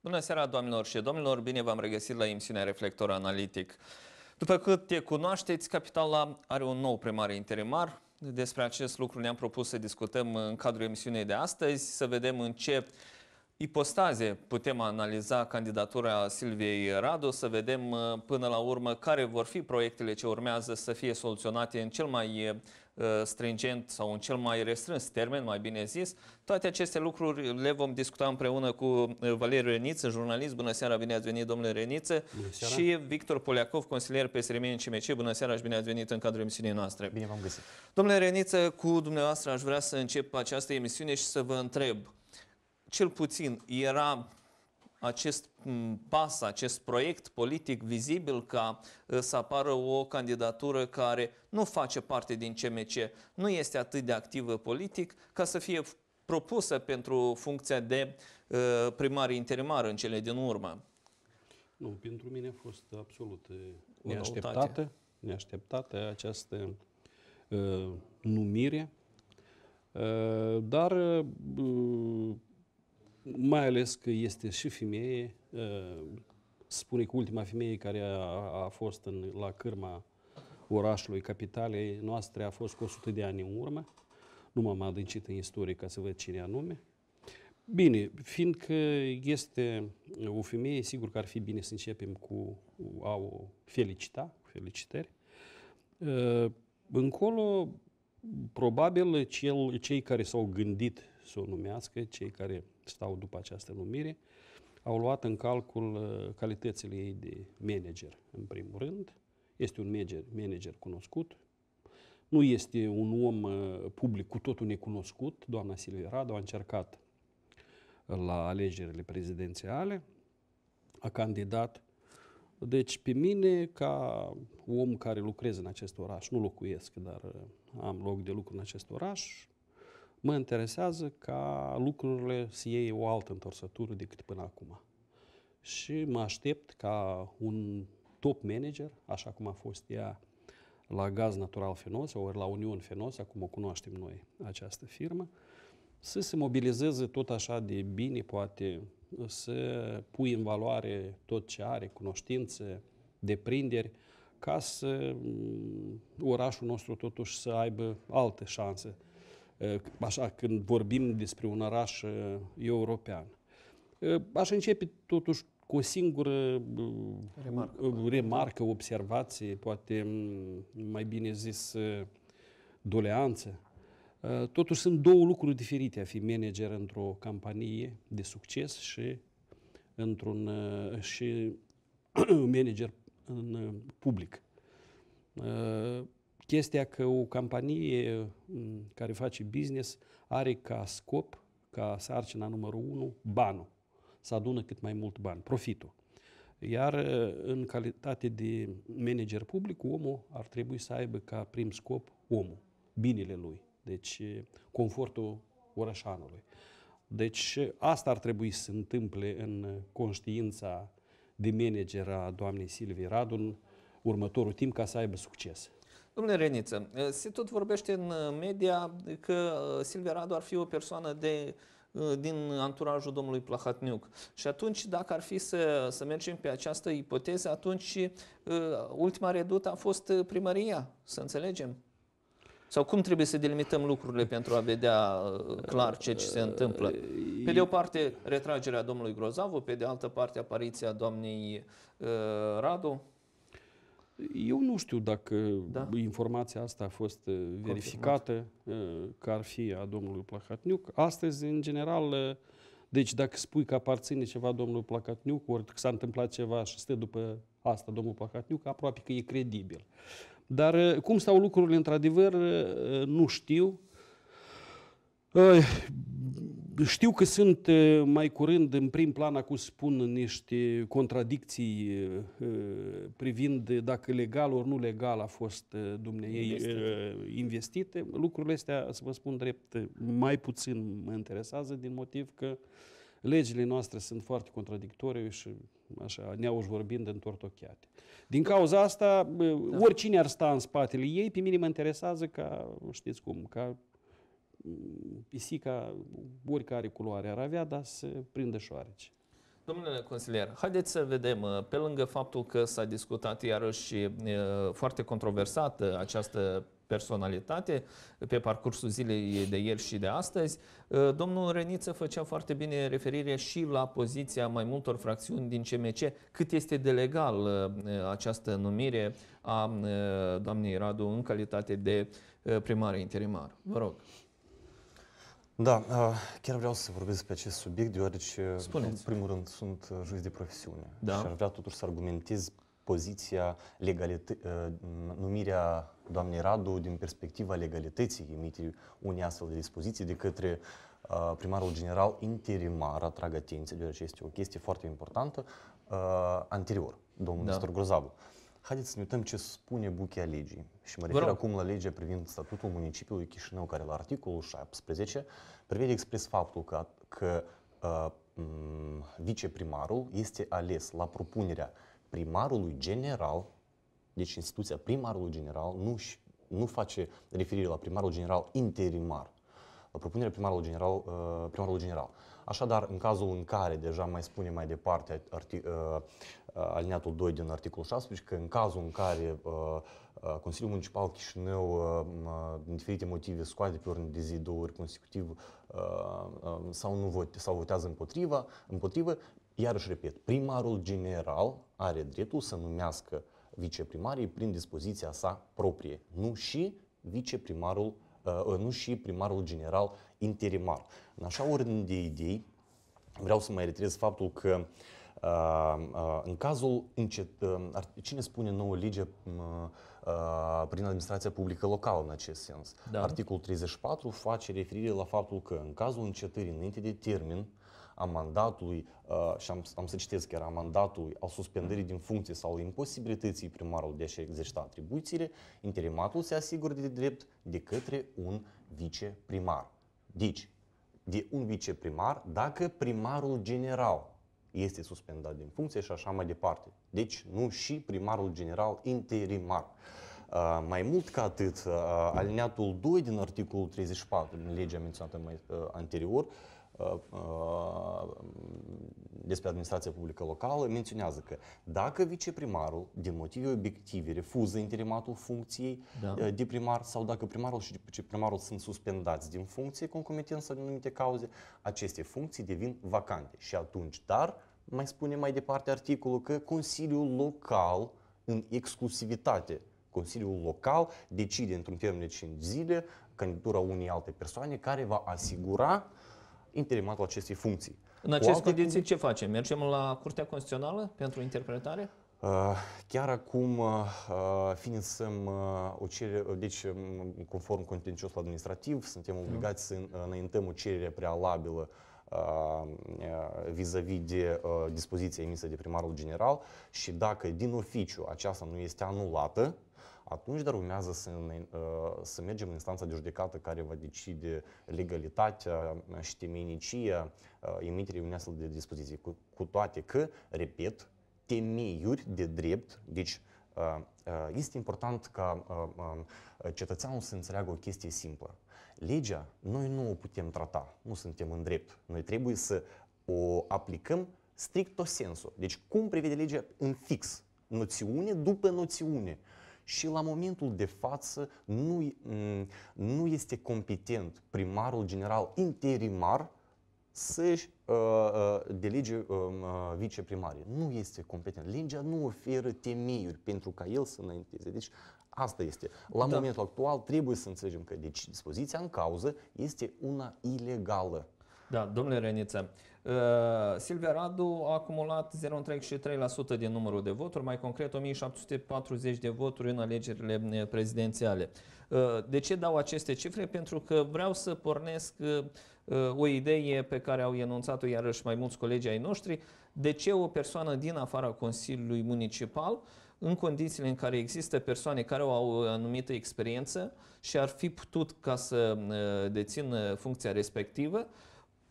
Bună seara, doamnelor și domnilor! Bine v-am regăsit la emisiunea Reflector Analitic. După cât te cunoașteți, Capitala are un nou primar interimar. Despre acest lucru ne-am propus să discutăm în cadrul emisiunii de astăzi, să vedem în ce ipostaze putem analiza candidatura Silviei Radu, să vedem uh, până la urmă care vor fi proiectele ce urmează să fie soluționate în cel mai uh, stringent sau în cel mai restrâns termen, mai bine zis. Toate aceste lucruri le vom discuta împreună cu uh, Valeriu Reniță, jurnalist. Bună seara, bine ați venit, domnule Reniță. Și Victor Poliacov, consilier SRM în CMC. Bună seara și bine ați venit în cadrul emisiunii noastre. Bine v-am găsit. Domnule Reniță, cu dumneavoastră aș vrea să încep această emisiune și să vă întreb cel puțin era acest mm, pas, acest proiect politic vizibil ca eh, să apară o candidatură care nu face parte din CMC, nu este atât de activă politic, ca să fie propusă pentru funcția de eh, primar interimar în cele din urmă. Nu, pentru mine a fost absolut neașteptată, eh, neașteptată această uh, numire, uh, dar uh, mai ales că este și femeie, uh, spune că ultima femeie care a, a fost în, la cârma orașului, capitalei noastre, a fost cu 100 de ani în urmă. Nu m-am adâncit în istorie ca să văd cine anume. Bine, fiindcă este o femeie, sigur că ar fi bine să începem cu a o felicita, felicitări. Uh, încolo, probabil, cel, cei care s-au gândit să o numească, cei care stau după această numire, au luat în calcul uh, calitățile ei de manager, în primul rând. Este un manager, manager cunoscut, nu este un om uh, public cu totul necunoscut. Doamna Silvia Radu a încercat uh, la alegerile prezidențiale, a candidat. Deci pe mine, ca om care lucrez în acest oraș, nu locuiesc, dar am loc de lucru în acest oraș, Mă interesează ca lucrurile să iei o altă întorsătură decât până acum. Și mă aștept ca un top manager, așa cum a fost ea la Gaz Natural Fenosa, ori la Union Fenosa, cum o cunoaștem noi, această firmă, să se mobilizeze tot așa de bine, poate, să pui în valoare tot ce are, cunoștințe, deprinderi, ca să mm, orașul nostru totuși să aibă alte șanse Uh, așa când vorbim despre un oraș uh, european. Uh, aș începe totuși cu o singură remarcă, remarcă observație, poate mm, mai bine zis doleanță. Totuși sunt două lucruri diferite, a fi manager într-o companie de succes și într-un și manager în public chestia că o companie mm, care face business are ca scop, ca sarcina numărul unu, banul. Să adună cât mai mult bani, profitul. Iar în calitate de manager public, omul ar trebui să aibă ca prim scop omul, binele lui, deci confortul orașanului. Deci asta ar trebui să se întâmple în conștiința de manager a doamnei Silvii Radun următorul timp ca să aibă succes. Domnule Reniță, eh, se tot vorbește în eh, media că eh, Silvia Radu ar fi o persoană de din anturajul domnului Plahatniuc. Și atunci, dacă ar fi să, să mergem pe această ipoteză, atunci ultima redută a fost primăria, să înțelegem. Sau cum trebuie să delimităm lucrurile pentru a vedea clar ce, ce se întâmplă? Pe de o parte, retragerea domnului Grozavu, pe de altă parte, apariția doamnei Radu. Eu nu știu dacă da? informația asta a fost uh, verificată, Confirmat. Uh, că ar fi a domnului Plahatniuc. Astăzi, în general, uh, deci dacă spui că aparține ceva domnului Placatniuc, ori că s-a întâmplat ceva și stă după asta domnul Placatniuc, aproape că e credibil. Dar cum stau lucrurile într-adevăr, nu știu. Știu că sunt mai curând în prim plan, acum spun niște contradicții privind dacă legal ori nu legal a fost dumneavoastră investite. investite. Lucrurile astea, să vă spun drept, mai puțin mă interesează din motiv că legile noastre sunt foarte contradictorii și așa, neauși vorbind, întortocheate. Din cauza asta, da. oricine ar sta în spatele ei, pe mine mă interesează ca, știți cum, ca pisica, oricare culoare ar avea, dar să prindă șoareci. Domnule consilier, haideți să vedem, uh, pe lângă faptul că s-a discutat iarăși uh, foarte controversată uh, această personalitate pe parcursul zilei de ieri și de astăzi. Domnul Reniță făcea foarte bine referire și la poziția mai multor fracțiuni din CMC, cât este de legal această numire a doamnei Radu în calitate de primar interimar. Vă rog. Da, chiar vreau să vorbesc pe acest subiect, deoarece, Spuneți. în primul rând, sunt uh, jurist de profesiune da. și ar vrea totuși să argumentez poziția, legalită, uh, numirea doamnei Radu din perspectiva legalității emite unei astfel de dispoziții de către uh, primarul general interimar, atrag atenție, deoarece este o chestie foarte importantă, anterior, domnul da. Nestor Grozavu. Haideți să ne uităm ce spune buchea legii. Și mă refer acum la legea privind statutul municipiului Chișinău, care la articolul 17 prevede expres faptul că, că uh, viceprimarul este ales la propunerea primarului general, deci instituția primarului general nu, nu face referire la primarul general interimar, la propunerea primarului general, uh, primarul general. Așadar, în cazul în care, deja mai spune mai departe arti, uh, alineatul 2 din articolul 16, că în cazul în care Consiliul Municipal Chișinău, din diferite motive, scoate pe ordine de zi două ori consecutiv sau, nu vote, sau votează împotriva, împotrivă, iarăși repet, primarul general are dreptul să numească viceprimarii prin dispoziția sa proprie, nu și viceprimarul, nu și primarul general interimar. În așa ordine de idei, vreau să mai retrez faptul că uh, Ehm, eh, în cazul, încet, ehm, cine spune nouă lege mm, eh, prin administrația publică locală în acest sens? Da. Articolul 34 face referire la faptul că în cazul încetării înainte de termen, a mandatului, eh, și am, am să citesc chiar, a mandatului, al suspendării din funcție sau imposibilității primarului de a-și exercita atribuțiile, interimatul se asigură de drept de către un viceprimar. Deci, de un viceprimar, dacă primarul general este suspendat din funcție și așa mai departe. Deci nu și primarul general interimar. Uh, mai mult ca atât, uh, alineatul 2 din articolul 34 din legea menționată mai uh, anterior Э, э, despre administrația publică locală menționează că dacă viceprimarul, din motive obiective, refuză interimatul funcției da. Eh, de primar sau dacă primarul și viceprimarul sunt suspendați din funcție concomitent sau din anumite cauze, aceste funcții devin vacante. Și atunci, dar, mai spune mai departe articolul că Consiliul Local, în exclusivitate, Consiliul Local decide într-un termen de 5 zile candidatura unei alte persoane care va asigura uh, interimatul acestei funcții. În aceste condiții ce facem? Mergem la Curtea Constituțională pentru interpretare? Uh, chiar acum uh, uh, finisăm o cerere, deci um, conform contenciosul administrativ, suntem da. obligați să înaintăm o cerere prealabilă vis-a-vis -vis de dispoziția emisă de primarul general și dacă din oficiu aceasta nu este anulată, atunci dar urmează să, uh, să mergem în instanța de judecată care va decide legalitatea, ștemenicia uh, emiterii unei astfel de dispoziții. Cu, cu toate că, repet, temeiuri de drept, deci uh, este important ca cetățeanul să înțeleagă o chestie simplă. Legea, noi nu o putem trata, nu suntem în drept. Noi trebuie să o aplicăm stricto sensul. Deci cum prevede legea în fix, noțiune după noțiune. Uh, și la momentul de față nu, nu este competent primarul general interimar să uh, uh, delege uh, uh, viceprimarie. Nu este competent. Legea nu oferă temeiuri pentru ca el să înainteze. Deci Asta este. La da. momentul actual trebuie să înțelegem că deci, dispoziția în cauză este una ilegală. Da, domnule Reniță, Uh, Silvia Radu a acumulat 0,3% din numărul de voturi, mai concret 1740 de voturi în alegerile uh, prezidențiale. Uh, de ce dau aceste cifre? Pentru că vreau să pornesc o idee pe care au enunțat-o iarăși mai mulți colegi ai noștri. De ce o persoană din afara Consiliului Municipal în condițiile în care există persoane care au o anumită experiență și ar fi putut ca să dețină funcția respectivă,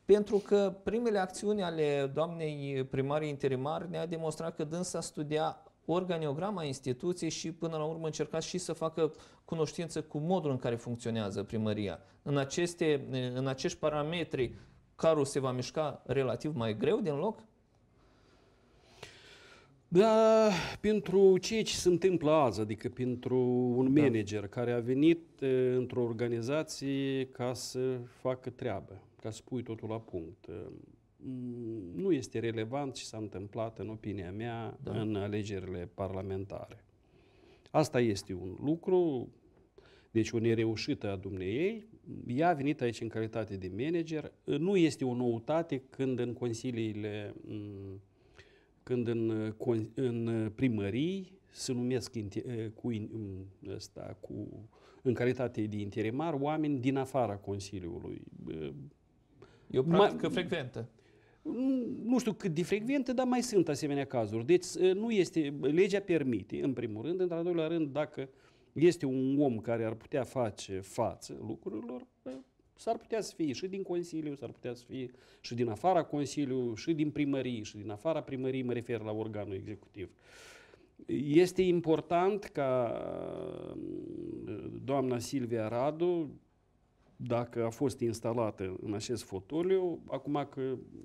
pentru că primele acțiuni ale doamnei primarii interimar ne-a demonstrat că dânsa studia organiograma instituției și până la urmă încerca și să facă cunoștință cu modul în care funcționează primăria. În, aceste, în acești parametri, carul se va mișca relativ mai greu din loc? Da, pentru ceea ce se întâmplă azi, adică pentru un da. manager care a venit eh, într-o organizație ca să facă treabă, ca să pui totul la punct. Mm, nu este relevant ce s-a întâmplat, în opinia mea, da. în alegerile parlamentare. Asta este un lucru, deci o nereușită a dumneiei. Ea a venit aici în calitate de manager. Nu este o noutate când în consiliile, mm, când în, în primării se numesc cu, asta, mm, cu, în calitate de interimar oameni din afara Consiliului. E o practică mai, frecventă. Nu știu cât de frecventă, dar mai sunt asemenea cazuri. Deci ă, nu este, legea permite, în primul rând, în al doilea rând, dacă este un om care ar putea face față lucrurilor, ă, s-ar putea să fie și din Consiliu, s-ar putea să fie și din afara Consiliu, și din primărie, și din afara primăriei, mă refer la organul executiv. Este important ca ă, doamna Silvia Radu, dacă a fost instalată în acest fotoliu, acum că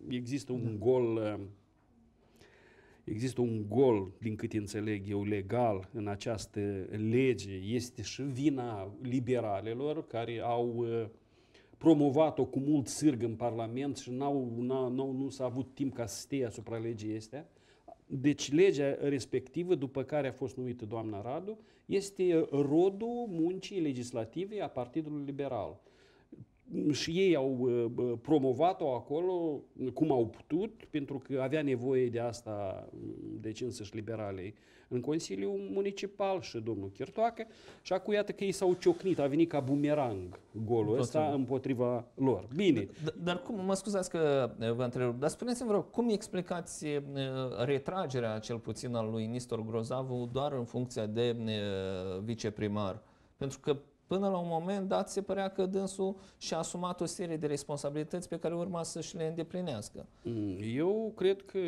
există un da. gol eh, există un gol, din cât înțeleg eu, legal în această lege, este și vina liberalelor care au eh, promovat-o cu mult sârg în Parlament și n-au, n-au, nu s-a avut timp ca să stea asupra legii astea. Deci legea respectivă, după care a fost numită doamna Radu, este rodul muncii legislative a Partidului Liberal și ei au uh, promovat-o acolo cum au putut, pentru că avea nevoie de asta, mm, de însăși liberalei, în Consiliul Municipal și domnul Chirtoacă. Și acum iată că ei s-au ciocnit, a venit ca bumerang golul ăsta împotriva lor. Bine. Dar, dar cum, mă scuzați că uh, vă întreb, dar spuneți-mi vreau, cum explicați uh, retragerea cel puțin al lui Nistor Grozavu doar în funcția de viceprimar? Pentru că Până la un moment dat se părea că dânsul și-a asumat o serie de responsabilități pe care urma să-și le îndeplinească. Mm, eu cred că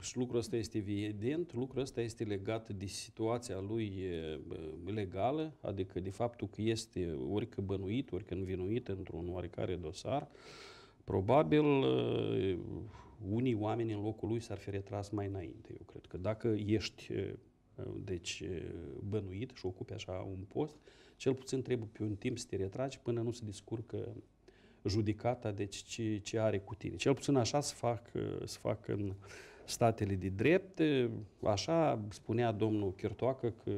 și lucrul ăsta este evident, lucrul ăsta este legat de situația lui legală, adică de faptul că este orică bănuit, orică învinuit într-un oarecare dosar. Probabil ă, unii oameni în locul lui s-ar fi retras mai înainte, eu cred că dacă ești ă, deci ă, bănuit și ocupi așa un post, cel puțin trebuie pe un timp să te retragi până nu se descurcă judicata, deci ce, ce are cu tine. Cel puțin așa se fac, se fac în statele de drept. Așa spunea domnul Chirtoacă că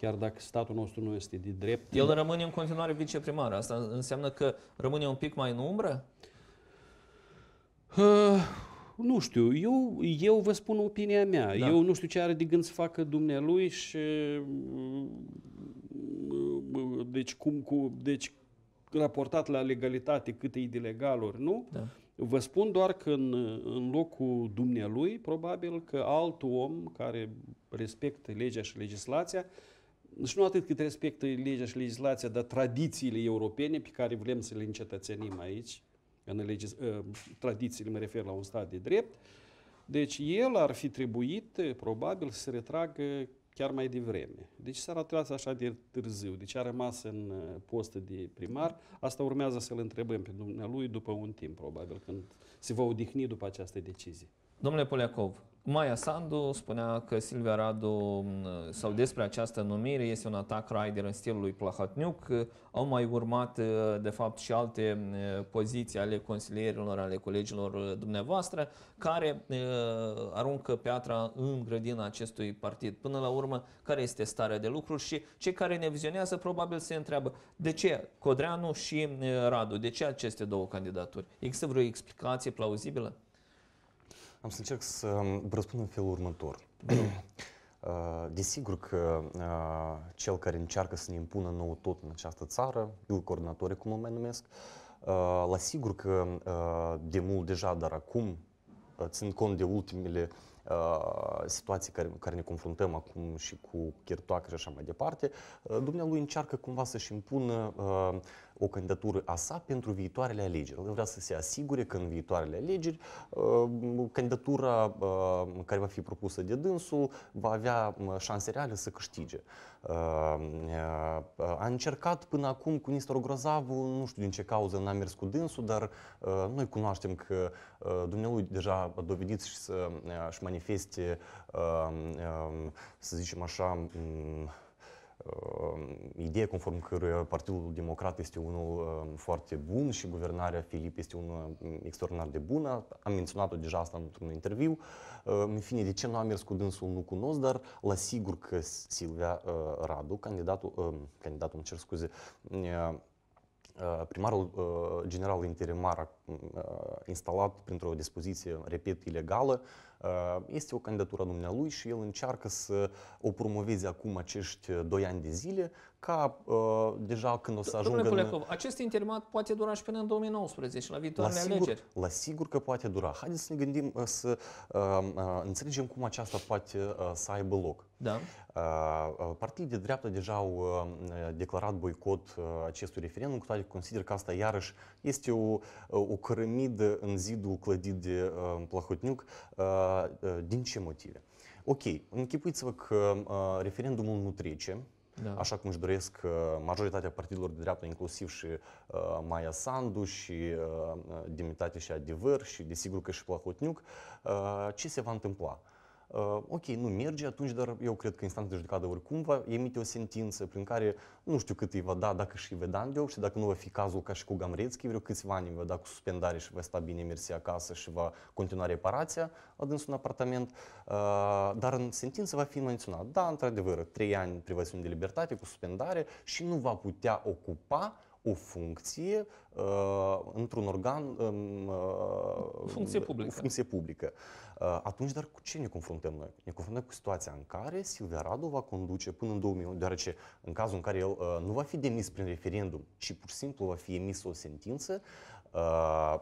chiar dacă statul nostru nu este de drept... El rămâne în continuare viceprimar. Asta înseamnă că rămâne un pic mai în umbră? Uh, nu știu, eu, eu vă spun opinia mea. Da. Eu nu știu ce are de gând să facă dumnealui și uh, deci, cum cu, deci raportat la legalitate cât e de legal ori nu, da. vă spun doar că în, în locul dumnealui, probabil că alt om care respectă legea și legislația, și nu atât cât respectă legea și legislația, dar tradițiile europene pe care vrem să le încetățenim aici, în legis- ă, tradițiile mă refer la un stat de drept, deci el ar fi trebuit probabil să se retragă chiar mai devreme. Deci s-a retras așa de târziu, deci a rămas în uh, postă de primar. Asta urmează să-l întrebăm pe dumnealui după un timp, probabil, când se va odihni după această decizie. Domnule Poliacov, Maia Sandu spunea că Silvia Radu, sau despre această numire, este un atac rider în stilul lui Plahatniuc. Au mai urmat, uh, de fapt, și alte uh, poziții ale consilierilor, ale colegilor uh, dumneavoastră, care aruncă piatra în grădina acestui partid. Până la urmă, care este starea de lucruri și cei care ne vizionează probabil se întreabă de ce Codreanu și Radu, de ce aceste două candidaturi? Există vreo explicație plauzibilă? Am să încerc să um, răspund în felul următor. Uh, desigur că uh, cel care încearcă să ne impună nou tot în această țară, eu coordonatorii, cum mai numesc, uh, la sigur că de mult deja, dar acum, țin cont de ultimele situații care, care ne confruntăm acum și cu chirtoacă și așa mai departe, dumnealui încearcă cumva să-și impună o candidatură a sa pentru viitoarele alegeri. El vrea să se asigure că în viitoarele alegeri uh, candidatura uh, care va fi propusă de dânsul va avea uh, șanse reale să câștige. A încercat până acum cu Nistor Grozavu, nu știu din ce cauză n-a mers cu dânsul, dar noi cunoaștem că dumnealui deja a dovedit și să-și manifeste, să zicem așa, mm, idee э, conform căruia Partidul Democrat este unul э, foarte bun și guvernarea Filip este una mm, extraordinar de bună. Am menționat-o deja asta într-un interviu. Э, în fine, de ce nu am mers cu dânsul nu cunosc, dar la sigur că Silvia Radu, candidatul, candidatul îmi cer scuze, mm, ă, primarul ă, general interimar mm, ă, instalat printr-o dispoziție, repet, ilegală, Uh, este o candidatură a dumnealui și el încearcă să o promoveze acum acești uh, doi ani de zile, ca uh, deja când o să ajungă... Domnule Culecov, acest intermat poate dura și până în 2019, la viitoarele alegeri. La sigur că poate dura. Haideți să ne gândim, să um, înțelegem cum aceasta poate să aibă loc. Da. Partidii de dreapta deja au um, declarat boicot acestui referendum, cu toate că consider că asta iarăși este o, o cărămidă în zidul clădit de Plahotniuc, Uh, din ce motive? Ok, închipuiți-vă că uh, referendumul nu trece, da. așa cum își doresc uh, majoritatea partidelor de dreapta, inclusiv și uh, Maia Sandu și uh, Demnitate și Adevăr și desigur că și Plahotniuc, uh, ce se va întâmpla? Uh, ok, nu merge, atunci dar eu cred că instanța de judecată oricum va emite o sentință prin care nu știu cât îi va da dacă și în și dacă nu va fi cazul ca și cu Gamrețchi, vreo câțiva ani va da cu suspendare și va sta bine mersi acasă și va continua reparația adâns un apartament, uh, dar în sentință va fi menționat, da, într-adevăr, trei ani privațiune de libertate cu suspendare și nu va putea ocupa o funcție uh, într-un organ... Um, uh, funcție publică. Funcție publică. Uh, atunci, dar cu ce ne confruntăm noi? Ne confruntăm cu situația în care Silvia Radu va conduce până în 2000, deoarece în cazul în care el uh, nu va fi demis prin referendum ci pur și simplu va fi emis o sentință, uh,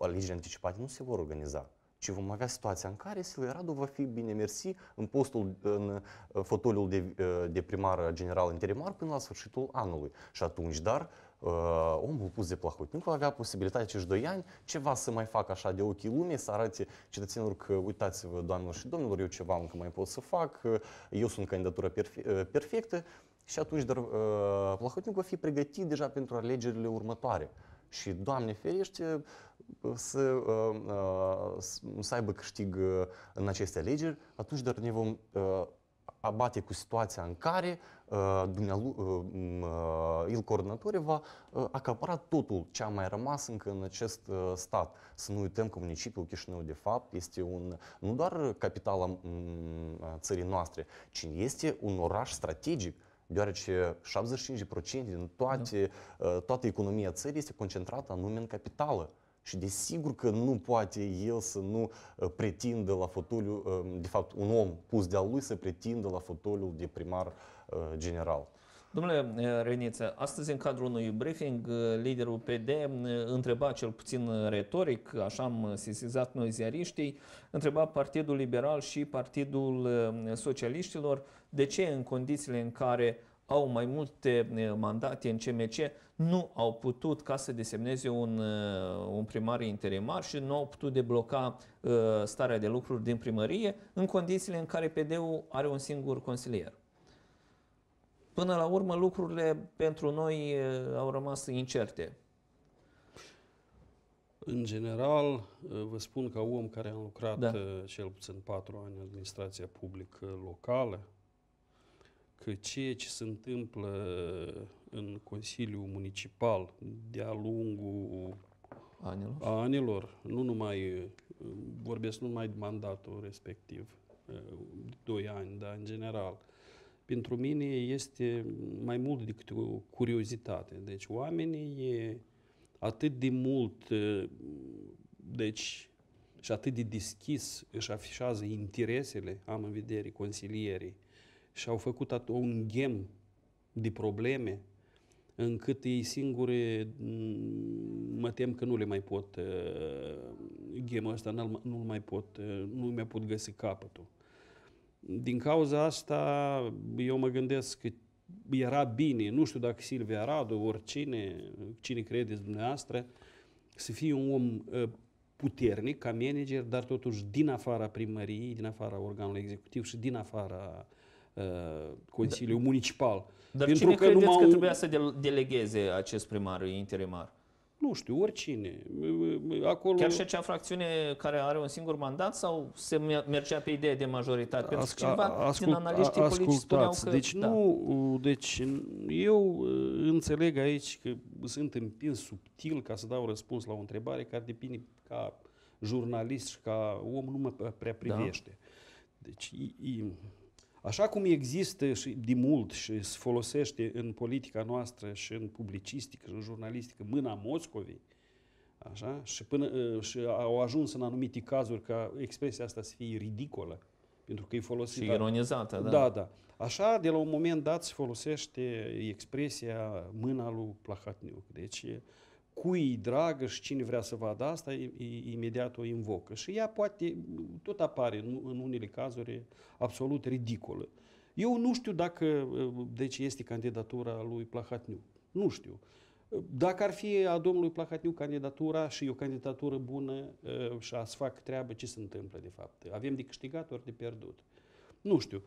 alegerile anticipate nu se vor organiza ci vom avea situația în care Silvia Radu va fi bine mersi în postul, în fotoliul de, de primar general interimar până la sfârșitul anului. Și atunci, dar, omul pus de plăcut. Pentru că avea posibilitatea acești doi ani ceva să mai fac așa de ochii lumii, să arate cetățenilor că uitați-vă, doamnelor și domnilor, eu ceva încă mai pot să fac, eu sunt candidatura perfe- perfectă și atunci dar, uh, Plahotniuc va fi pregătit deja pentru alegerile următoare. Și, Doamne ferește, să, uh, uh, să aibă câștig în aceste alegeri, atunci dar ne vom uh, abate cu situația în care uh, il coordonatori va acapara totul ce a mai rămas încă în acest stat. Să nu uităm că municipiul Chișinău, de fapt, este un, nu doar capitala țării noastre, ci este un oraș strategic deoarece 75% din toate, da. toată economia țării este concentrată anume în capitală. Și desigur că nu poate el să nu pretindă la fotoliu, de fapt un om pus de al lui să pretindă la fotoliul de primar uh, Uh, general. Domnule uh, Reniță, astăzi în cadrul unui briefing, uh, liderul PD întreba cel puțin retoric, așa am sesizat noi ziariștii, întreba Partidul Liberal și Partidul Socialiștilor de ce în condițiile în care au mai multe mandate în CMC, nu au putut ca să desemneze un, un primar interimar și nu au putut debloca starea de lucruri din primărie în condițiile în care PD-ul are un singur consilier. Până la urmă, lucrurile pentru noi uh, au rămas incerte. În general, uh, vă spun ca om care a lucrat da. Uh, cel puțin patru ani în administrația publică locală, că ceea ce se întâmplă în Consiliul Municipal de-a lungul anilor. anilor, nu numai, vorbesc nu numai de mandatul respectiv, doi ani, dar în general, pentru mine este mai mult decât o curiozitate. Deci oamenii e atât de mult deci, și atât de deschis își afișează interesele, am în vedere, consilierii, și au făcut un gem de probleme încât ei singure mm, mă tem că nu le mai pot ghemul ăsta, nu-l mai pot, nu mai pot găsi capătul. Din cauza asta, eu mă gândesc că era bine, nu știu dacă Silvia Radu, oricine, cine credeți dumneavoastră, să fie un om ă, puternic ca manager, dar totuși din afara primăriei, din afara organului executiv și din afara uh, ă, Consiliul da. Municipal. Dar Pentru cine că credeți că trebuia să delegheze acest primar interimar? nu știu, oricine. Acolo... Chiar și acea fracțiune care are un singur mandat sau se mergea pe ideea de majoritate? Pentru că cineva ascult, din analiștii ascultați, politici că... Deci, da. nu, deci eu uh, înțeleg aici că sunt împins subtil ca să dau răspuns la o întrebare care depinde ca jurnalist și ca om nu mă prea da. privește. Da. Deci, Așa cum există și de mult și se folosește în politica noastră și în publicistică și în jurnalistică mâna Moscovei, așa, și, până, ă, și au ajuns în anumite cazuri ca expresia asta să fie ridicolă, pentru că e folosită. Și ironizată, da. Da, da. Așa, de la un moment dat se folosește expresia mâna lui Plahatniuc. Deci cui dragă și cine vrea să vadă asta, imediat o invocă. Și ea poate, tot apare în unele cazuri absolut ridicolă. Eu nu știu dacă, deci este candidatura lui Plahatniu. Nu știu. Dacă ar fi a domnului Plahatniu candidatura și o candidatură bună și a-ți fac treabă, ce se întâmplă de fapt? Avem de câștigat ori de pierdut? Nu știu.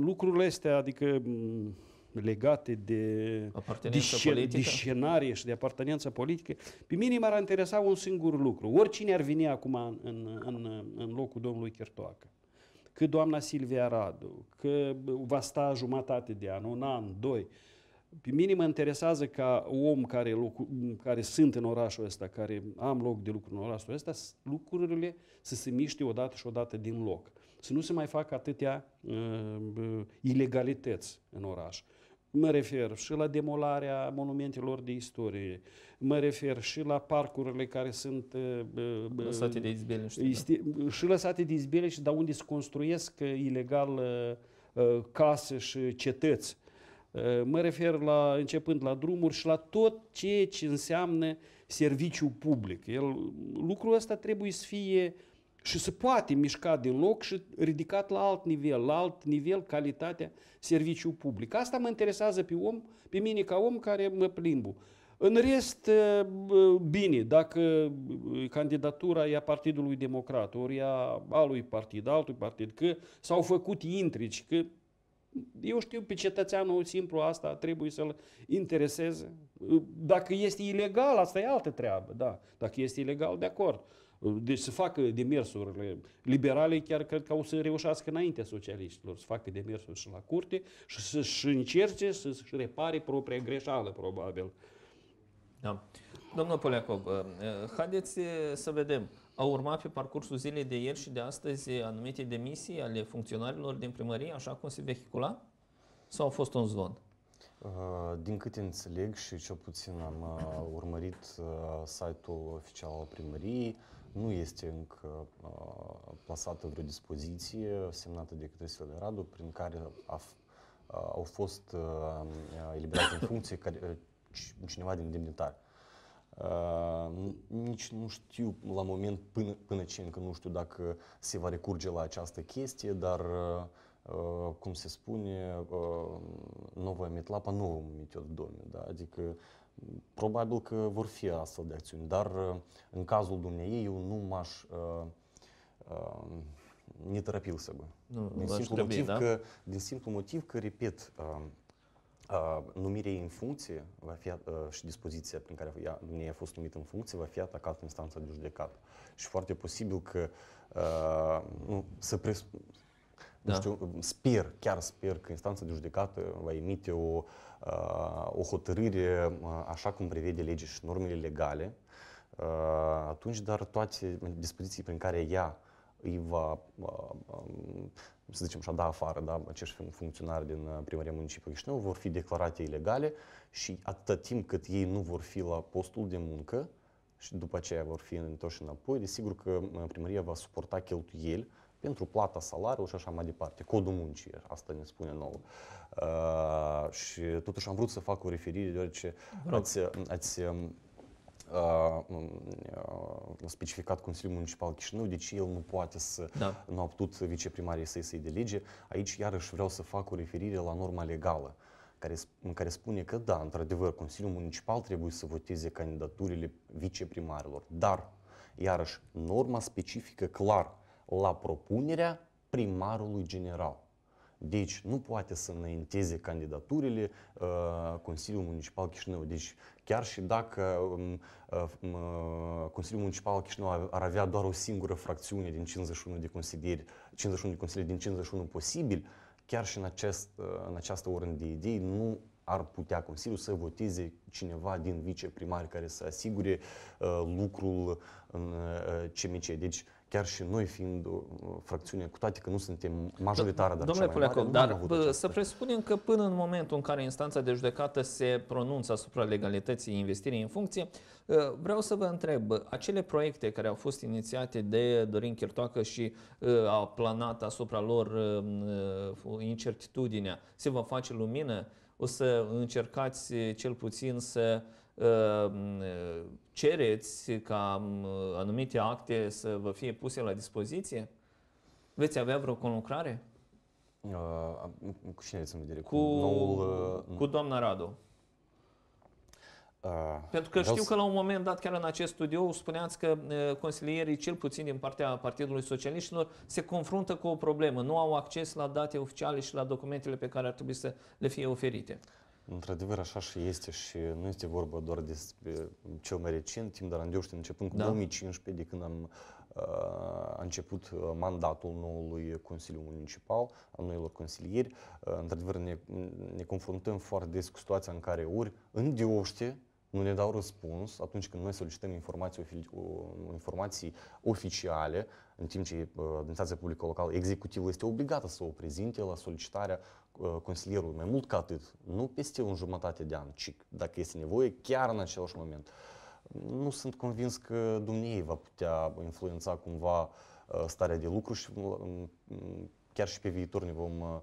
Lucrurile astea, adică legate de discern, și de apartenență politică. Pe mine m-ar interesa un singur lucru. Oricine ar veni acum în, în, în, în locul domnului Chirtoacă, că doamna Silvia Radu, că va sta jumătate de an, un an, doi, pe mine mă interesează ca om care, locu- care sunt în orașul ăsta, care am loc de lucru în orașul ăsta, lucrurile să se miște odată și odată din loc. Să nu se mai facă atâtea uh, ilegalități în oraș. Mă refer și la demolarea monumentelor de istorie, mă refer și la parcurile care sunt uh, uh, lăsate de izbele, știu, da. și lăsate de și de unde se construiesc uh, ilegal case și cetăți. Mă refer la, începând la drumuri și la tot ceea ce înseamnă serviciu public. El, lucrul ăsta trebuie să fie și se poate mișca din loc și ridicat la alt nivel, la alt nivel calitatea serviciu public. Asta mă interesează pe om, pe mine ca om care mă plimbu. În rest, eh, bine, dacă eh, candidatura e a Partidului Democrat, ori a alui partid, altui partid, că s-au făcut intrici, că eu știu pe cetățeanul simplu asta trebuie să-l intereseze. Dacă este ilegal, asta e altă treabă, da. Dacă este ilegal, de acord. Deci să facă demersurile liberale, chiar cred că au să reușească înaintea socialiștilor, să facă demersuri și la curte și să-și încerce să-și repare propria greșeală, probabil. Da. Domnul Poliacov, uh, uh, haideți uh, să vedem. Au urmat pe parcursul zilei de ieri și de astăzi anumite demisii ale funcționarilor din primărie, așa cum se vehicula? Sau a fost un zvon? Din câte înțeleg și cel puțin am urmărit site-ul oficial al primăriei, nu este încă uh, plasată vreo dispoziție semnată de către Silviu Radu prin care a, uh, au fost uh, eliberate în funcție cineva din demnitar. Uh, nici nu știu la moment până, până ce încă nu știu dacă se va recurge la această chestie, dar uh, cum se spune, uh, Nova Metlapa nu în domeniu, da? adică Probabil că vor fi astfel de acțiuni, dar uh, în cazul dumneei eu nu m-aș uh, uh, ne торопился să din, simplu motiv da? că, din simplu motiv că, repet, uh, uh, numirea în funcție va fi, uh, și dispoziția prin care ea, dumneavoastră a fost numită în funcție va fi atacată în instanța de judecată. Și foarte posibil că uh, nu, să, pres- da. Nu știu, sper, chiar sper că instanța de judecată va emite o, uh, o hotărâre uh, așa cum prevede legea și normele legale uh, atunci, dar toate dispoziții prin care ea îi va, um, să zicem așa, da afară, da, acești funcționari din primăria municipiului Chișinău vor fi declarate ilegale și atâta timp cât ei nu vor fi la postul de muncă și după aceea vor fi întoși înapoi, desigur că primăria va suporta cheltuieli pentru plata salariului și așa mai departe. Codul muncii, asta ne spune nou. Uh, și totuși am vrut să fac o referire, deoarece ați, um, ați um, Uh, um, uh, specificat Consiliul Municipal Chișinău, deci el nu poate să, da. nu a putut viceprimarii să-i să de Aici iarăși vreau să fac o referire la norma legală care, în care spune că da, într-adevăr, Consiliul Municipal trebuie să voteze candidaturile viceprimarilor, dar iarăși norma specifică clar la propunerea primarului general. Deci nu poate să înainteze candidaturile uh, Consiliul Municipal Chișinău. Deci chiar și dacă um, uh, uh Consiliul Municipal Chișinău ar avea doar o singură fracțiune din 51 de consilieri, 51 de consilieri din 51 posibil, chiar și în, acest, uh, în această oră de idei nu ar putea Consiliul să voteze cineva din viceprimar care să asigure uh, lucrul în uh, CMC. Deci chiar și noi fiind fracțiune, cu toate că nu suntem majoritară, dar Domnule mare, dar să presupunem că până în momentul în care instanța de judecată se pronunță asupra legalității investirii în funcție, ă, vreau să vă întreb, acele proiecte care au fost inițiate de Dorin Chirtoacă și ă, au planat asupra lor ă, incertitudinea, se va face lumină? O să încercați cel puțin să Ehm, cereți ca mm, anumite acte să vă fie puse la dispoziție? Veți avea vreo conlucrare? Uh, mm, cu cine să în Cu, cu, noul, uh, cu doamna Radu. Uh, Pentru că știu să... că la un moment dat, chiar în acest studio, spuneați că uh, consilierii, cel puțin din partea Partidului Socialiștilor, se confruntă cu o problemă. Nu au acces la date oficiale și la documentele pe care ar trebui să le fie oferite. Uh, Într-adevăr, așa și este și nu este vorba doar despre cel mai recent timp, dar îndeoște începând cu da. 2015, de când am a început uh, mandatul noului Consiliu Municipal, al noilor consilieri, uh, într-adevăr ne, ne confruntăm foarte des cu situația în care ori îndeoște nu ne dau răspuns atunci când noi solicităm informații, informații oficiale, în timp ce uh, administrația publică locală executivul este obligată să o prezinte la solicitarea uh, consilierului. Mai mult ca atât, nu peste un jumătate de an, ci dacă este nevoie, chiar în același moment. Nu sunt convins că dumnei va putea influența cumva uh, starea de lucru și mm, mm, chiar și pe viitor ne vom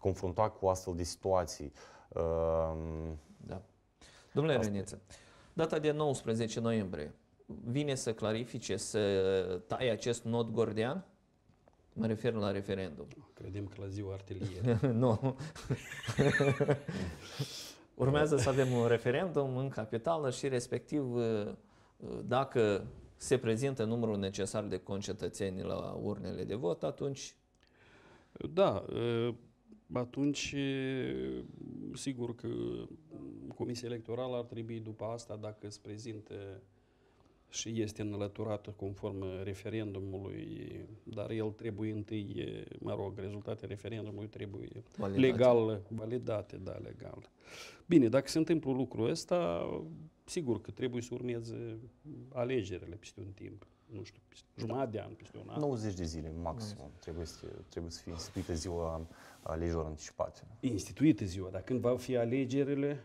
confrunta cu astfel de situații. Uh, Ehm, da. Domnule Reniță, data de 19 noiembrie vine să clarifice, să taie acest nod gordian? Mă refer la referendum. Credem că la ziua artilie. nu. Urmează să avem un referendum în capitală și respectiv eh, dacă se prezintă numărul necesar de concetățeni la urnele de vot, atunci... Da, eh, atunci eh, sigur că mm, Comisia Electorală ar trebui după asta, dacă îți prezintă și este înlăturată conform referendumului, dar el trebuie întâi, mă rog, rezultatele referendumului trebuie validate. legal, validate, da, legal. Bine, dacă se întâmplă lucrul ăsta, sigur că trebuie să urmeze alegerile peste un timp, nu știu, da. jumătate de an, peste un an. 90 de zile maxim, trebuie să, trebuie să fie instituită ziua alegeri anticipate. Instituită ziua, dar când va fi alegerile?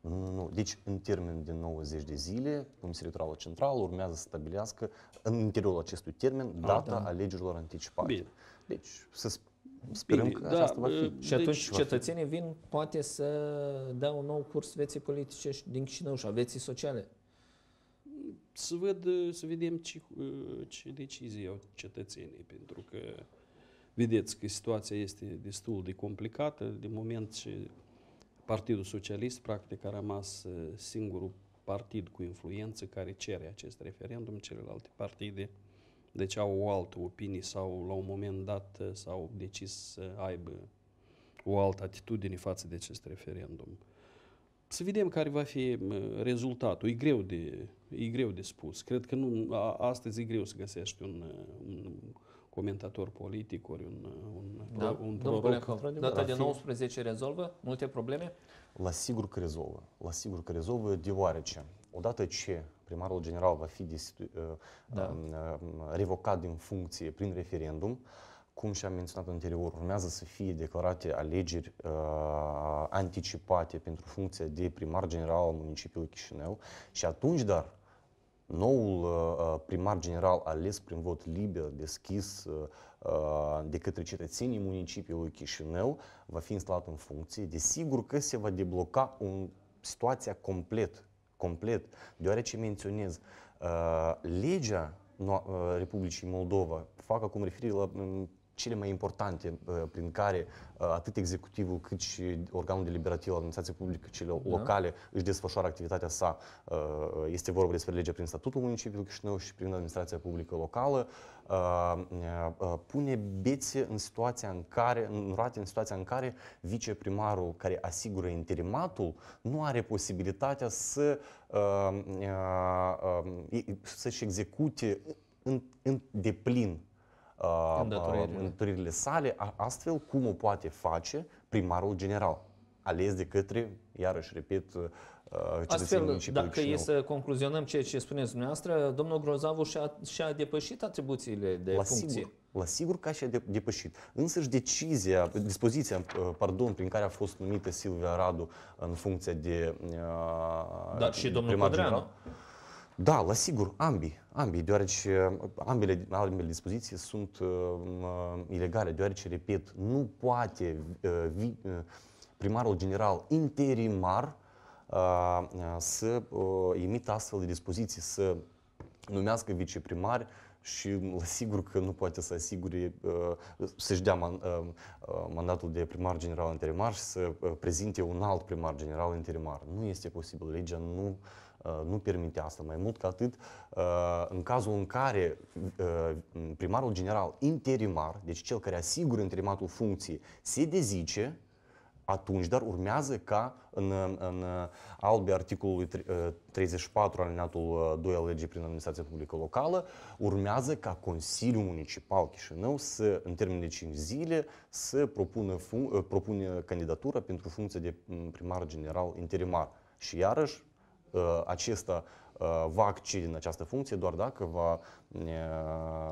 Nu, nu, nu. Deci, în termen de 90 de zile, Comisia Electorală Centrală urmează să stabilească în interiorul acestui termen ah, data A, da. alegerilor anticipate. Bine. Deci, să sperăm Bine, că da, asta va uh, fi. Deci și atunci deci, cetățenii vin, poate să dea un nou curs veții politice din Chișinău și a veții sociale. Să, văd, uh, să vedem ce, uh, ce decizii au cetățenii, pentru că Vedeți că situația este destul de complicată, de moment ce Partidul Socialist, practic, a rămas uh, singurul partid cu influență care cere acest referendum, celelalte partide deci au o altă opinie sau la un moment dat uh, s-au decis să aibă o altă atitudine față de acest referendum. Să vedem care va fi uh, rezultatul. E greu de, e greu de spus. Cred că nu, a, astăzi e greu să găsești un, un comentator politic, ori un, un, da. un proroc. Data de 19 rezolvă multe probleme? La sigur că rezolvă. La sigur că rezolvă, deoarece odată ce primarul general va fi desitu- uh, da. Um, uh, revocat din funcție prin referendum, cum și-am menționat anterior, urmează să fie declarate alegeri uh, anticipate pentru funcția de primar general al municipiului Chișinău și atunci, dar, noul uh, uh, primar general ales prin vot liber, deschis uh, de către cetățenii municipiului Chișinău va fi instalat în funcție. Desigur că se va debloca un, situația complet, complet, deoarece menționez, legea Republicii Moldova, fac acum referire la mm, cele mai importante uh, prin care uh, atât executivul cât și organul deliberativ al administrației publice, cele da. locale, își desfășoară activitatea sa. Uh, este vorba despre legea prin statutul municipiului Chișinău și prin administrația publică locală. Pune bețe în situația în care, în roate în situația în care viceprimarul care asigură interimatul nu are posibilitatea să să-și execute în, în deplin Uh, întâlnirile sale, astfel cum o poate face primarul general, ales de către, iarăși repet, uh, Astfel, dacă e să concluzionăm ceea ce spuneți dumneavoastră, domnul Grozavu și-a, și-a depășit atribuțiile de la funcție. Sigur, la sigur că și-a depășit. Însă și decizia, dispoziția, uh, pardon, prin care a fost numită Silvia Radu în funcție de Dar de și domnul General, da, la sigur, ambii, ambii, deoarece uh, ambele, ambele dispoziții sunt uh, um, uh, ilegale, deoarece, repet, nu poate uh, vi, uh, primarul general interimar uh, uh să uh, emită astfel de dispoziții, să numească viceprimari și um, la sigur că nu poate să asigure, uh, să-și dea man, uh, mandatul de primar general interimar și să prezinte un alt primar general interimar. Nu este posibil, legea nu Uh, nu permite asta. Mai mult ca atât, uh, în cazul în care uh, primarul general interimar, deci cel care asigură interimatul funcției, se dezice, atunci, dar urmează ca în, în albe articolului 34 alineatul 2 al legii prin administrația publică locală, urmează ca Consiliul Municipal Chișinău să, în termen de 5 zile, să propună, fun- propune candidatura pentru funcția de mm, primar general interimar. Și iarăși, Uh, acesta uh, va accede în această funcție doar dacă va uh,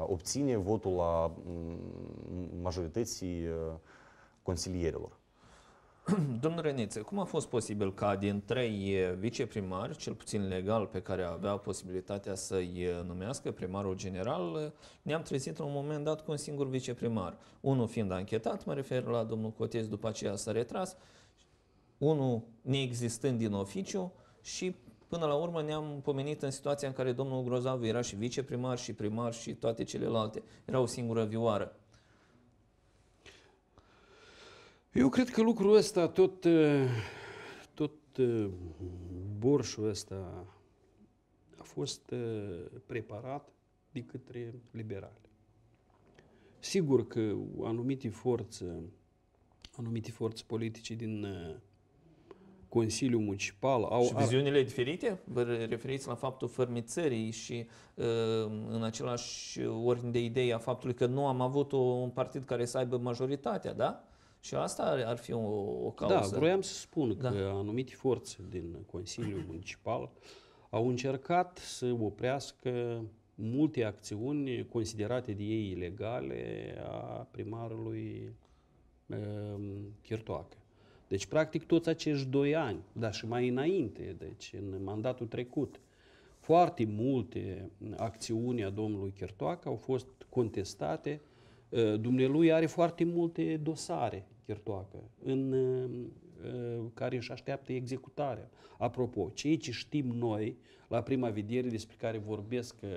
obține votul la mm, majorității consilierilor. Domnul Reniță, cum a fost posibil ca din trei viceprimari, cel puțin legal, pe care avea posibilitatea să-i numească primarul general, ne-am trezit la un moment dat cu un singur viceprimar? Unul fiind anchetat, mă refer la domnul Cotez, după aceea s-a retras, unul neexistând din oficiu și Până la urmă ne-am pomenit în situația în care domnul Grozavu era și viceprimar și primar și toate celelalte. Era o singură vioară. Eu cred că lucrul ăsta, tot, ă, tot ă, borșul ăsta a fost ă, preparat de către liberali. Sigur că anumite forțe, anumite forțe politice din Consiliul Municipal au... Și viziunile diferite? Vă referiți la faptul fermițării și ă, în același ordine de idei a faptului că nu am avut un partid care să aibă majoritatea, da? Și asta ar, ar fi o, o da, cauză. Da, vroiam să spun da. că anumite forțe din Consiliul Municipal au încercat să oprească multe acțiuni considerate de ei ilegale a primarului ă, Chirtoacă. Deci, practic, toți acești doi ani, dar și mai înainte, deci în mandatul trecut, foarte multe acțiuni a domnului Chertoac au fost contestate. Uh, dumnealui are foarte multe dosare Chertoacă în, uh, care își așteaptă executarea. Apropo, ceea ce știm noi la prima vedere despre care vorbesc uh,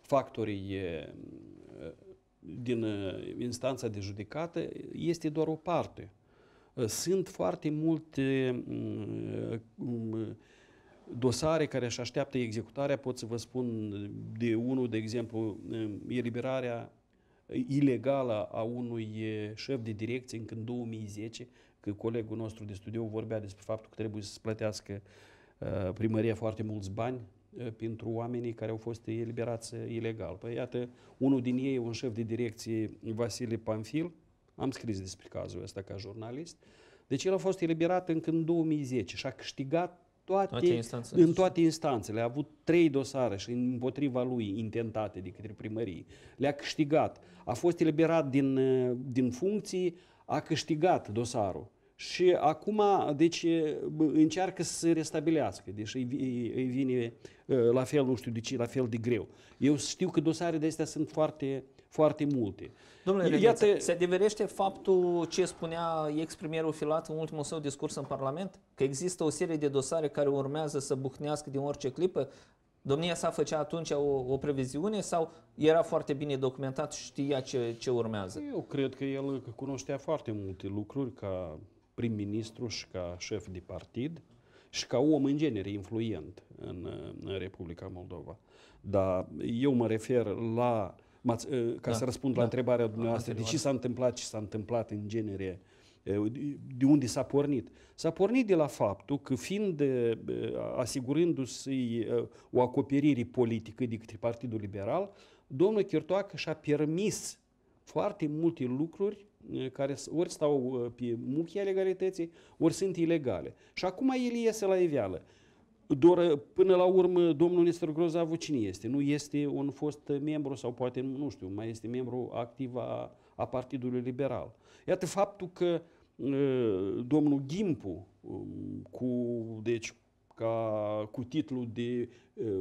factorii din instanța de judecată este doar o parte Uh, sunt foarte multe mm, uh, mm, dosare care își așteaptă executarea, pot să vă spun de unul, de exemplu, uh, eliberarea ilegală a unui șef de direcție încă în 2010, că colegul nostru de studiu vorbea despre faptul că trebuie să plătească primăria foarte mulți bani pentru oamenii care au fost eliberați ilegal. Păi iată, unul din ei, un șef de direcție, Vasile Panfil, am scris despre cazul ăsta ca jurnalist. Deci el a fost eliberat încă în 2010 și a câștigat toate, toate instanțele. în toate instanțele. A avut trei dosare și împotriva lui intentate de către primărie. Le-a câștigat. A fost eliberat din, din funcții, a câștigat dosarul. Și acum, deci, încearcă să se restabilească, deci îi, îi vine ă, la fel, nu știu de ce, la fel de greu. Eu știu că dosarele de astea sunt foarte foarte multe. Domnule Reniță, Iată... se adeverește faptul ce spunea ex-premierul Filat în ultimul său discurs în Parlament? Că există o serie de dosare care urmează să buhnească din orice clipă? Domnia sa făcea atunci o, o previziune sau era foarte bine documentat și știa ce, ce urmează? Eu cred că el cunoștea foarte multe lucruri ca prim-ministru și ca șef de partid și ca om în genere influent în, în Republica Moldova. Dar eu mă refer la Uh, ca da. să răspund da. la întrebarea da, dumneavoastră, de ce s-a întâmplat ce s-a întâmplat în genere, uh, de unde s-a pornit? S-a pornit de la faptul că fiind uh, asigurându-se o acoperire politică de către Partidul Liberal, domnul Chirtoacă și-a permis foarte multe lucruri care ori stau pe muchia legalității, ori sunt ilegale. Și acum el iese la iveală. Doar, până la urmă, domnul Nestor Grozavu cine este? Nu este un fost membru sau poate, nu știu, mai este membru activ a, a Partidului Liberal. Iată faptul că uh, domnul Gimpu, um, cu, deci, ca cu titlul de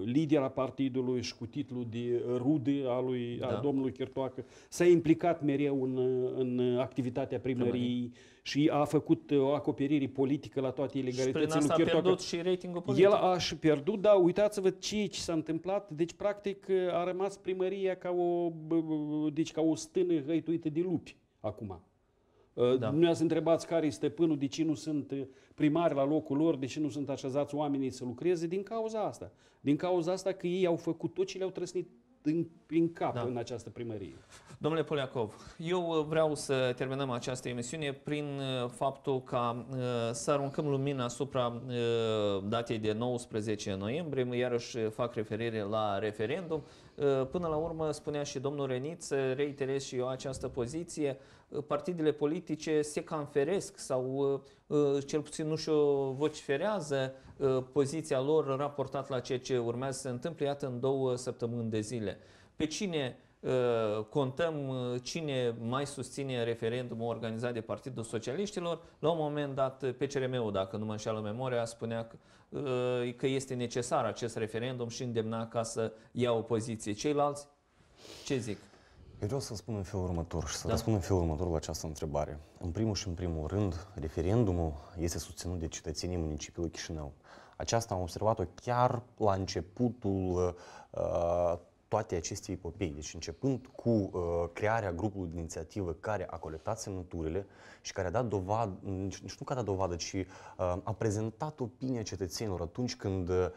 lider a partidului și cu titlul de rude a lui da. a domnului Chirtoacă. S-a implicat mereu în, în activitatea primăriei și a făcut o acoperire politică la toate ilegalitățile lui Chirtoacă. a pierdut și ratingul politic. El a și pierdut, dar uitați-vă ce, ce s-a întâmplat. Deci, practic, a rămas primăria ca o, deci, ca o stână hăituită de lupi acum. Da. Ă, ați întrebați care este stăpânul, de ce nu sunt uh, primari la locul lor, de ce nu sunt așezați oamenii să lucreze, din cauza asta. Din cauza asta că ei au făcut tot ce le-au trăsnit în, prin cap da. în această primărie. Domnule Poliacov, eu uh, vreau să terminăm această emisiune prin uh, faptul ca să aruncăm lumina asupra datei de 19 noiembrie. Iarăși fac referire la referendum. Uh, până la urmă, spunea și domnul Reniț, reiterez și eu această poziție, uh, partidele politice se canferesc sau uh, cel puțin nu și-o vociferează poziția lor raportat la ceea ce urmează să se întâmple, iată, în două săptămâni de zile. Pe cine Uh, contăm uh, cine mai susține referendumul organizat de Partidul Socialiștilor. La un moment dat, uh, PCRM-ul, dacă nu mă înșeală memoria, spunea că este necesar acest referendum și îndemna ca să ia o poziție. Ceilalți, ce zic? Eu vreau să spun în felul următor și să da. răspund în felul următor la această întrebare. În primul și în primul rând, referendumul este susținut de cetățenii municipiului Chișinău. Aceasta am observat-o chiar la începutul uh, toate aceste epopei. Deci începând cu uh, crearea grupului de inițiativă care a colectat semnăturile și care a dat dovadă, nici nu că a dat dovadă, ci uh, a prezentat opinia cetățenilor atunci când, uh,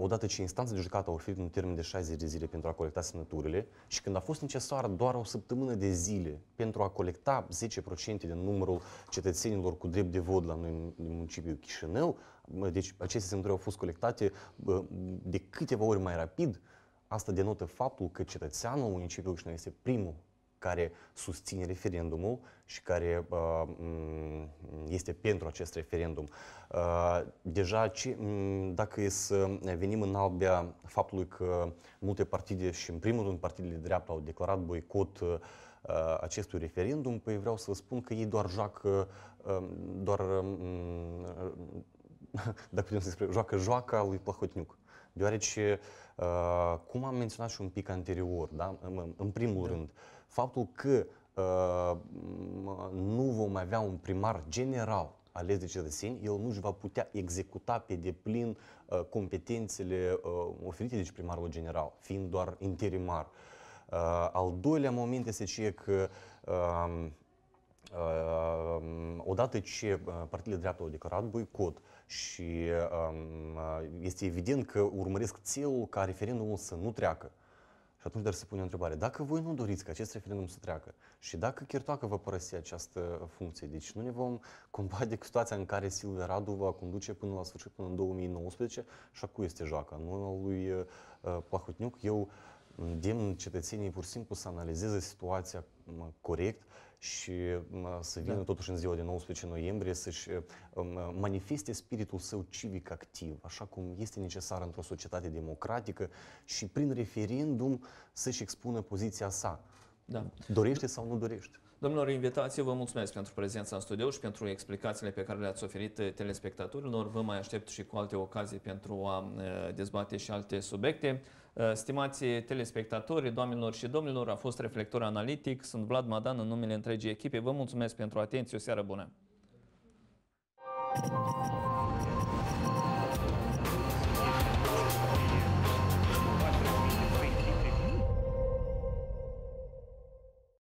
odată ce instanța de judecată a oferit un termen de 60 de zile pentru a colecta semnăturile și când a fost necesară doar o săptămână de zile pentru a colecta 10% din numărul cetățenilor cu drept de vot la noi în municipiul Chișinău, uh, deci aceste semnături au fost colectate uh, de câteva ori mai rapid Asta denotă faptul că cetățeanul municipiului Chișinău este primul care susține referendumul și care uh, este pentru acest referendum. Uh, deja, ce, um, dacă e să venim în albia faptului că multe partide și în primul rând partidele de dreapta au declarat boicot uh, acestui referendum, păi vreau să vă spun că ei doar joacă, uh, doar, um, dacă putem să spun, joacă joaca lui Plahotniuc. Deoarece, uh, cum am menționat și un pic anterior, da? în primul da. rând, faptul că uh, nu vom avea un primar general ales de cetățeni, el nu își va putea executa pe deplin uh, competențele oferite de primarul general, fiind doar interimar. Al doilea moment este ce că Ehm, odată ce uh, partidele Dreapta au declarat boicot și ehm, uh, este evident că urmăresc țelul ca referendumul să nu treacă, și atunci dar se pune o întrebare. Dacă voi nu doriți ca acest referendum să treacă și dacă Chirtoacă va părăsi această funcție, deci nu ne vom combate de situația în care Silvia Radu va conduce până la sfârșit, până în 2019 și acum este joaca, nu a lui uh, Plahotniuc. Eu îndemn cetățenii pur și simplu să analizeze situația corect și să vină da. totuși în ziua de 19 noiembrie să-și manifeste spiritul său civic activ, așa cum este necesar într-o societate democratică și prin referendum să-și expună poziția sa. Da. Dorește sau nu dorește? Domnilor invitații, vă mulțumesc pentru prezența în studio și pentru explicațiile pe care le-ați oferit telespectatorilor. Vă mai aștept și cu alte ocazii pentru a dezbate și alte subiecte. Uh, stimați telespectatori, doamnelor și domnilor, a fost Reflector Analitic. Sunt Vlad Madan în numele întregii echipe. Vă mulțumesc pentru atenție. O seară bună! Thank you.